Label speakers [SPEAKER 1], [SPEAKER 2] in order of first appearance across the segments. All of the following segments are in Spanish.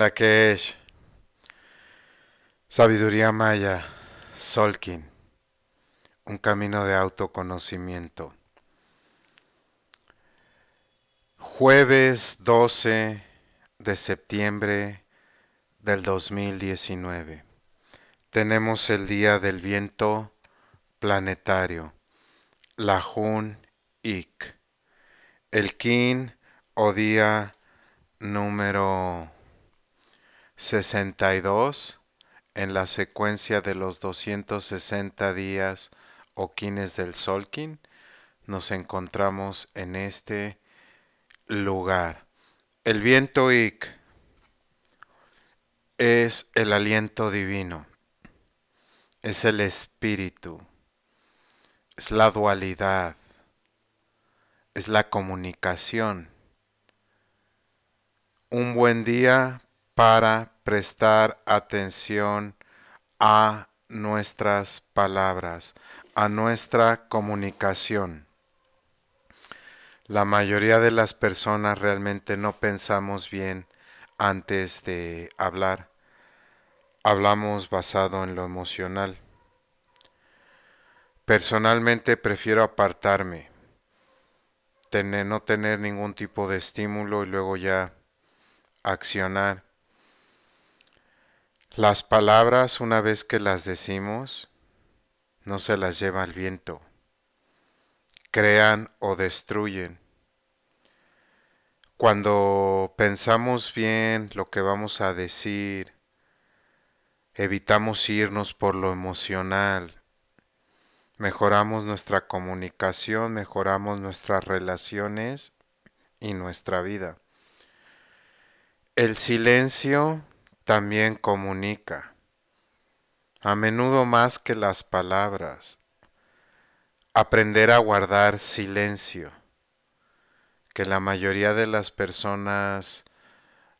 [SPEAKER 1] la que es sabiduría maya, Solkin, un camino de autoconocimiento. Jueves 12 de septiembre del 2019. Tenemos el día del viento planetario, la Jun Ik, el Kin o día número 62 en la secuencia de los 260 días o quines del Solkin, nos encontramos en este lugar. El viento Ic es el aliento divino, es el espíritu, es la dualidad, es la comunicación. Un buen día para prestar atención a nuestras palabras, a nuestra comunicación. La mayoría de las personas realmente no pensamos bien antes de hablar. Hablamos basado en lo emocional. Personalmente prefiero apartarme, no tener ningún tipo de estímulo y luego ya accionar las palabras, una vez que las decimos, no se las lleva el viento. Crean o destruyen. Cuando pensamos bien lo que vamos a decir, evitamos irnos por lo emocional, mejoramos nuestra comunicación, mejoramos nuestras relaciones y nuestra vida. El silencio también comunica, a menudo más que las palabras. Aprender a guardar silencio, que la mayoría de las personas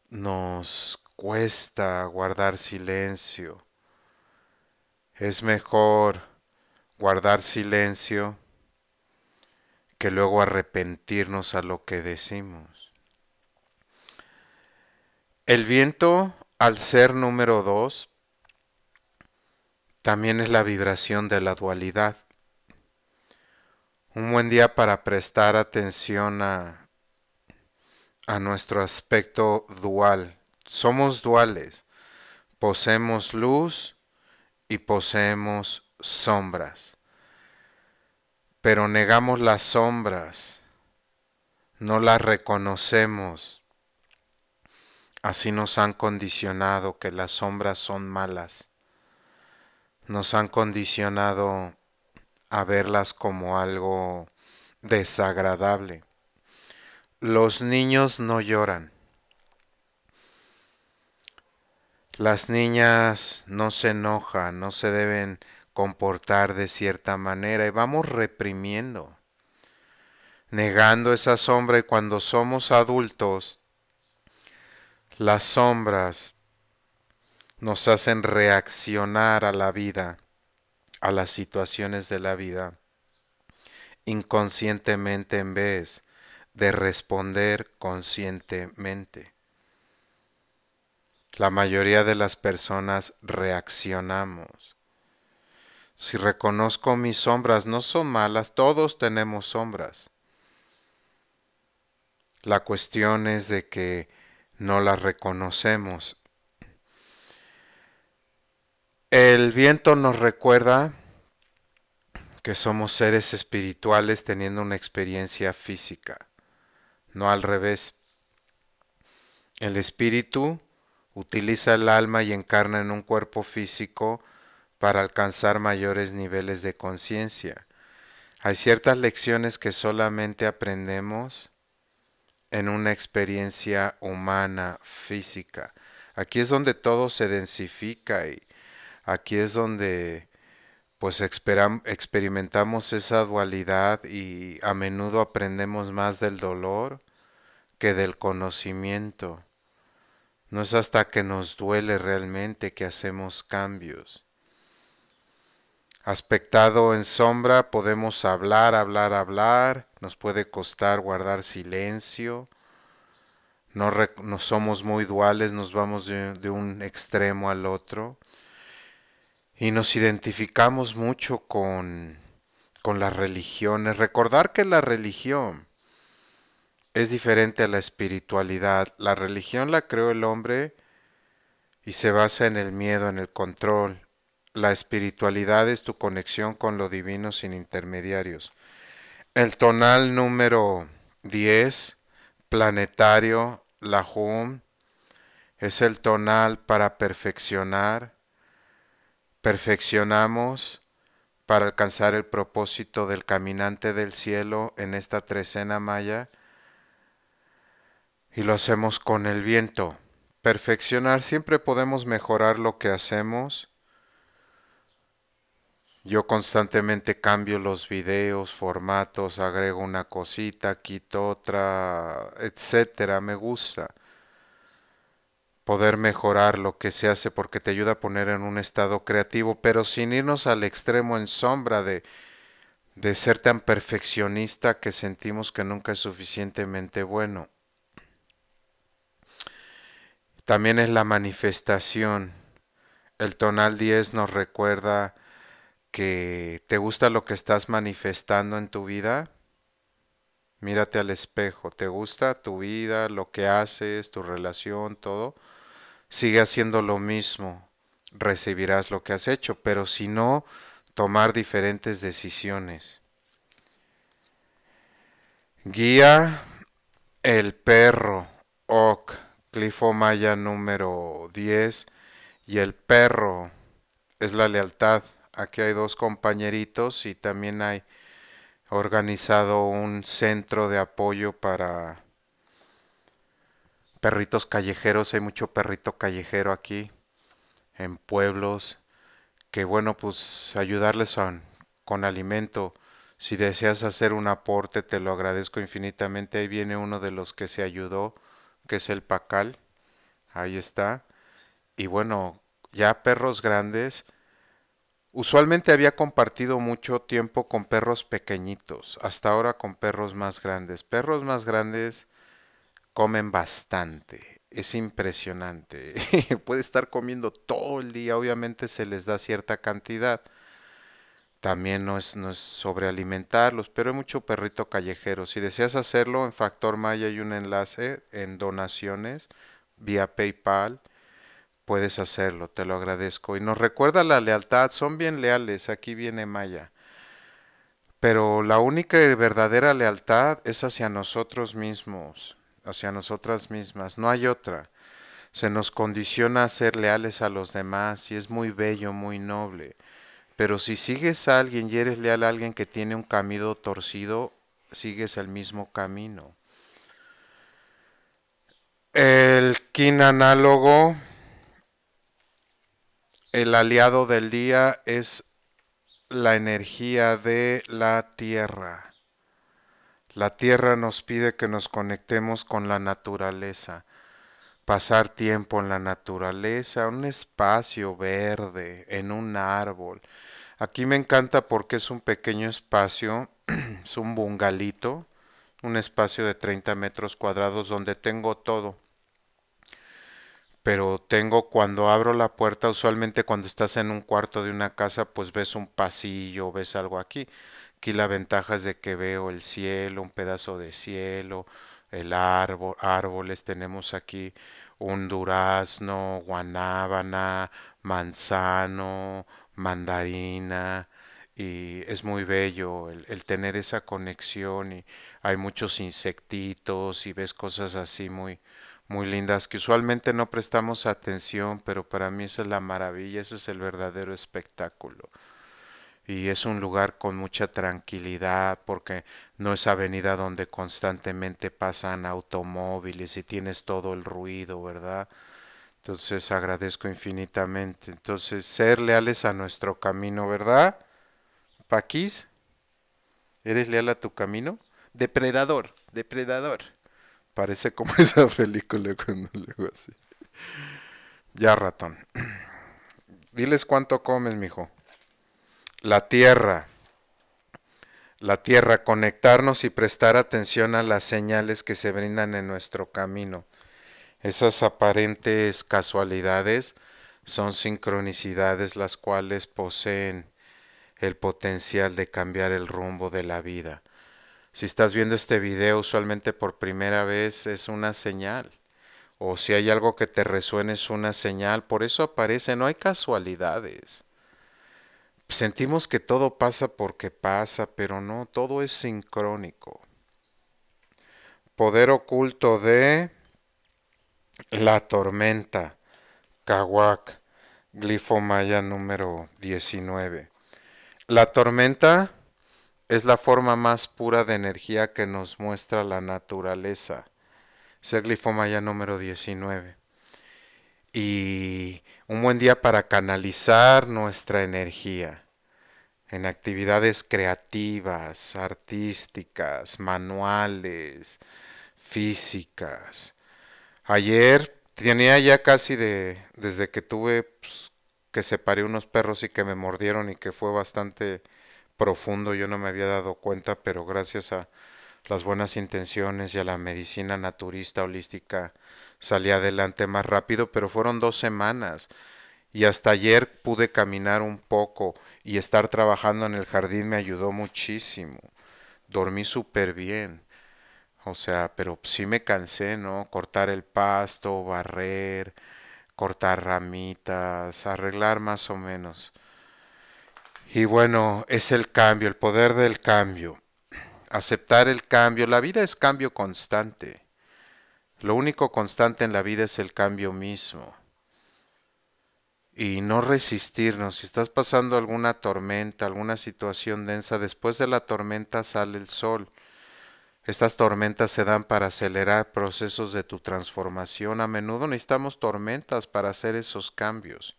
[SPEAKER 1] nos cuesta guardar silencio. Es mejor guardar silencio que luego arrepentirnos a lo que decimos. El viento al ser número dos, también es la vibración de la dualidad. Un buen día para prestar atención a, a nuestro aspecto dual. Somos duales. Poseemos luz y poseemos sombras. Pero negamos las sombras. No las reconocemos Así nos han condicionado que las sombras son malas. Nos han condicionado a verlas como algo desagradable. Los niños no lloran. Las niñas no se enojan, no se deben comportar de cierta manera y vamos reprimiendo, negando esa sombra y cuando somos adultos las sombras nos hacen reaccionar a la vida, a las situaciones de la vida, inconscientemente en vez de responder conscientemente. La mayoría de las personas reaccionamos. Si reconozco mis sombras, no son malas, todos tenemos sombras. La cuestión es de que no la reconocemos. El viento nos recuerda que somos seres espirituales teniendo una experiencia física, no al revés. El espíritu utiliza el alma y encarna en un cuerpo físico para alcanzar mayores niveles de conciencia. Hay ciertas lecciones que solamente aprendemos en una experiencia humana, física. Aquí es donde todo se densifica y aquí es donde pues experimentamos esa dualidad y a menudo aprendemos más del dolor que del conocimiento. No es hasta que nos duele realmente que hacemos cambios. Aspectado en sombra, podemos hablar, hablar, hablar. Nos puede costar guardar silencio. No, somos muy duales, nos vamos de, un extremo al otro. Y nos identificamos mucho con, con las religiones. Recordar que la religión es diferente a la espiritualidad. La religión la creó el hombre y se basa en el miedo, en el control, la espiritualidad es tu conexión con lo divino sin intermediarios. El tonal número 10, planetario, la hum, es el tonal para perfeccionar. Perfeccionamos para alcanzar el propósito del caminante del cielo en esta trecena maya y lo hacemos con el viento. Perfeccionar, siempre podemos mejorar lo que hacemos yo constantemente cambio los videos, formatos, agrego una cosita, quito otra, etcétera. Me gusta poder mejorar lo que se hace porque te ayuda a poner en un estado creativo, pero sin irnos al extremo en sombra de, de ser tan perfeccionista que sentimos que nunca es suficientemente bueno. También es la manifestación. El tonal 10 nos recuerda que te gusta lo que estás manifestando en tu vida, mírate al espejo. ¿Te gusta tu vida, lo que haces, tu relación, todo? Sigue haciendo lo mismo, recibirás lo que has hecho, pero si no, tomar diferentes decisiones. Guía el perro, Ok, Clifo Maya número 10, y el perro es la lealtad. Aquí hay dos compañeritos y también hay organizado un centro de apoyo para perritos callejeros. Hay mucho perrito callejero aquí en pueblos que bueno pues ayudarles con alimento. Si deseas hacer un aporte te lo agradezco infinitamente. Ahí viene uno de los que se ayudó que es el pacal. Ahí está. Y bueno, ya perros grandes Usualmente había compartido mucho tiempo con perros pequeñitos, hasta ahora con perros más grandes. Perros más grandes comen bastante, es impresionante. Puede estar comiendo todo el día, obviamente se les da cierta cantidad. También no es, no sobrealimentarlos, pero hay mucho perrito callejero. Si deseas hacerlo, en Factor Maya hay un enlace en donaciones vía PayPal puedes hacerlo, te lo agradezco. Y nos recuerda la lealtad, son bien leales, aquí viene Maya. Pero la única y verdadera lealtad es hacia nosotros mismos, hacia nosotras mismas, no hay otra. Se nos condiciona a ser leales a los demás y es muy bello, muy noble. Pero si sigues a alguien y eres leal a alguien que tiene un camino torcido, sigues el mismo camino. El kin análogo el aliado del día es la energía de la tierra. La tierra nos pide que nos conectemos con la naturaleza, pasar tiempo en la naturaleza, un espacio verde, en un árbol. Aquí me encanta porque es un pequeño espacio, es un bungalito, un espacio de 30 metros cuadrados donde tengo todo pero tengo cuando abro la puerta, usualmente cuando estás en un cuarto de una casa, pues ves un pasillo, ves algo aquí. Aquí la ventaja es de que veo el cielo, un pedazo de cielo, el árbol, árboles, tenemos aquí un durazno, guanábana, manzano, mandarina, y es muy bello el, el, tener esa conexión y hay muchos insectitos y ves cosas así muy, muy lindas que usualmente no prestamos atención, pero para mí esa es la maravilla, ese es el verdadero espectáculo. Y es un lugar con mucha tranquilidad porque no es avenida donde constantemente pasan automóviles y tienes todo el ruido, ¿verdad? Entonces agradezco infinitamente. Entonces, ser leales a nuestro camino, ¿verdad? Paquis, ¿eres leal a tu camino? Depredador, depredador. Parece como esa película cuando le así. Ya, ratón. Diles cuánto comes, mijo. La tierra. La tierra, conectarnos y prestar atención a las señales que se brindan en nuestro camino. Esas aparentes casualidades son sincronicidades las cuales poseen el potencial de cambiar el rumbo de la vida. Si estás viendo este video usualmente por primera vez es una señal. O si hay algo que te resuene es una señal. Por eso aparece, no hay casualidades. Sentimos que todo pasa porque pasa, pero no, todo es sincrónico. Poder oculto de la tormenta. Kawak, glifo maya número 19. La tormenta es la forma más pura de energía que nos muestra la naturaleza. Ser glifoma número 19. Y un buen día para canalizar nuestra energía en actividades creativas, artísticas, manuales, físicas. Ayer tenía ya casi de, desde que tuve pues, que separé unos perros y que me mordieron y que fue bastante profundo, yo no me había dado cuenta, pero gracias a las buenas intenciones y a la medicina naturista holística salí adelante más rápido, pero fueron dos semanas y hasta ayer pude caminar un poco y estar trabajando en el jardín me ayudó muchísimo. Dormí súper bien. O sea, pero sí me cansé, ¿no? Cortar el pasto, barrer, cortar ramitas, arreglar más o menos. Y bueno, es el cambio, el poder del cambio. Aceptar el cambio. La vida es cambio constante. Lo único constante en la vida es el cambio mismo. Y no resistirnos. Si estás pasando alguna tormenta, alguna situación densa, después de la tormenta sale el sol. Estas tormentas se dan para acelerar procesos de tu transformación. A menudo necesitamos tormentas para hacer esos cambios.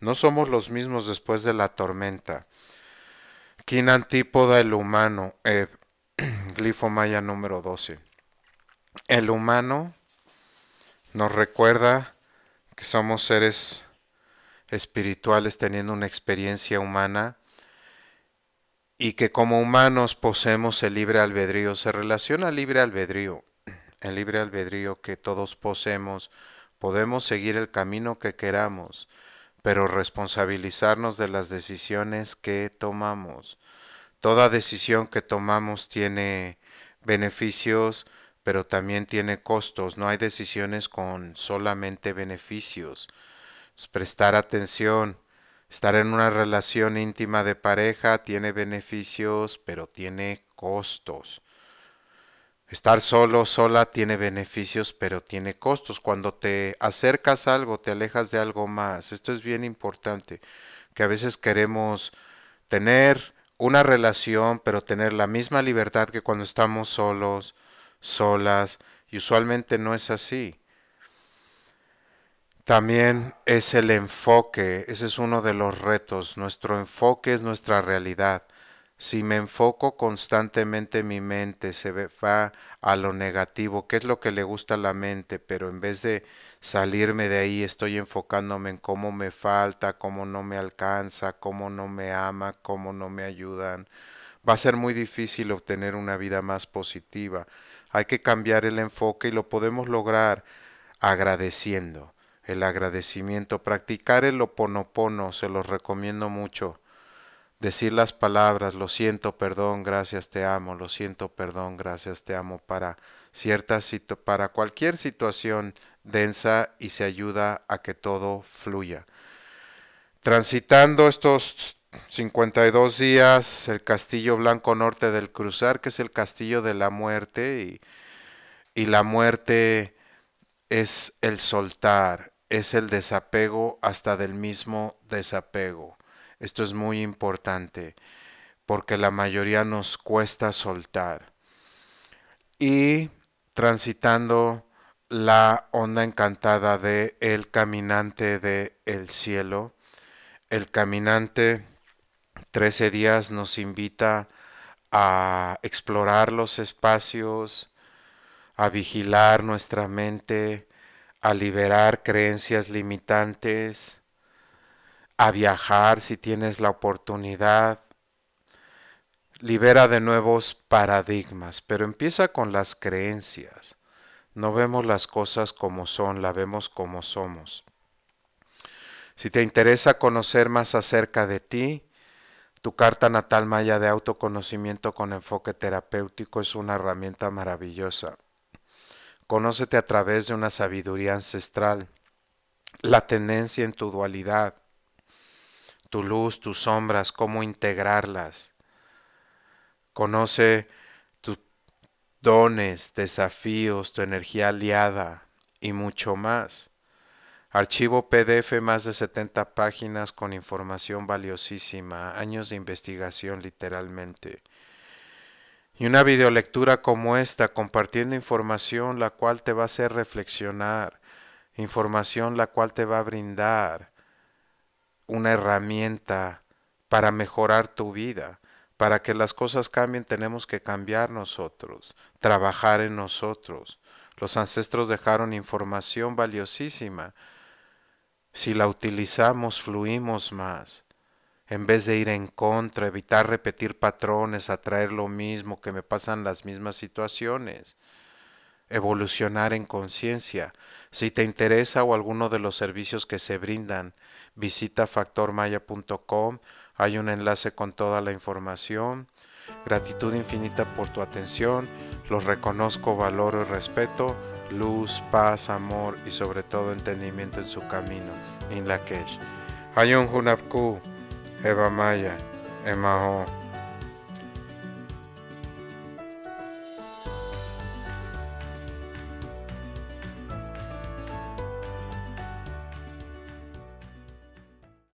[SPEAKER 1] No somos los mismos después de la tormenta. ...quien antípoda el humano, eh, glifo maya número 12. El humano nos recuerda que somos seres espirituales teniendo una experiencia humana y que como humanos poseemos el libre albedrío. Se relaciona al libre albedrío, el libre albedrío que todos poseemos. Podemos seguir el camino que queramos pero responsabilizarnos de las decisiones que tomamos. Toda decisión que tomamos tiene beneficios, pero también tiene costos. No hay decisiones con solamente beneficios. prestar atención, estar en una relación íntima de pareja tiene beneficios, pero tiene costos. Estar solo, sola tiene beneficios, pero tiene costos. Cuando te acercas a algo, te alejas de algo más. Esto es bien importante, que a veces queremos tener una relación, pero tener la misma libertad que cuando estamos solos, solas, y usualmente no es así. También es el enfoque, ese es uno de los retos. Nuestro enfoque es nuestra realidad si me enfoco constantemente mi mente, se va a lo negativo, que es lo que le gusta a la mente, pero en vez de salirme de ahí, estoy enfocándome en cómo me falta, cómo no me alcanza, cómo no me ama, cómo no me ayudan. Va a ser muy difícil obtener una vida más positiva. Hay que cambiar el enfoque y lo podemos lograr agradeciendo. El agradecimiento, practicar el oponopono, se los recomiendo mucho decir las palabras, lo siento, perdón, gracias, te amo, lo siento, perdón, gracias, te amo, para, cierta para cualquier situación densa y se ayuda a que todo fluya. Transitando estos 52 días, el castillo blanco norte del cruzar, que es el castillo de la muerte, y, y la muerte es el soltar, es el desapego hasta del mismo desapego. Esto es muy importante porque la mayoría nos cuesta soltar. Y transitando la onda encantada de El Caminante de el Cielo. El Caminante 13 días nos invita a explorar los espacios, a vigilar nuestra mente, a liberar creencias limitantes, a viajar si tienes la oportunidad. Libera de nuevos paradigmas, pero empieza con las creencias. No vemos las cosas como son, la vemos como somos. Si te interesa conocer más acerca de ti, tu carta natal maya de autoconocimiento con enfoque terapéutico es una herramienta maravillosa. Conócete a través de una sabiduría ancestral, la tendencia en tu dualidad, tu luz, tus sombras, cómo integrarlas. Conoce tus dones, desafíos, tu energía aliada y mucho más. Archivo PDF más de 70 páginas con información valiosísima, años de investigación literalmente. Y una videolectura como esta compartiendo información la cual te va a hacer reflexionar, información la cual te va a brindar una herramienta para mejorar tu vida. Para que las cosas cambien tenemos que cambiar nosotros, trabajar en nosotros. Los ancestros dejaron información valiosísima. Si la utilizamos, fluimos más. En vez de ir en contra, evitar repetir patrones, atraer lo mismo, que me pasan las mismas situaciones. Evolucionar en conciencia. Si te interesa o alguno de los servicios que se brindan, visita factormaya.com, hay un enlace con toda la información. Gratitud infinita por tu atención, los reconozco, valoro y respeto. Luz, paz, amor y sobre todo entendimiento en su camino. In Lakesh. Hayun Hunapku, Eva Maya, Emaho.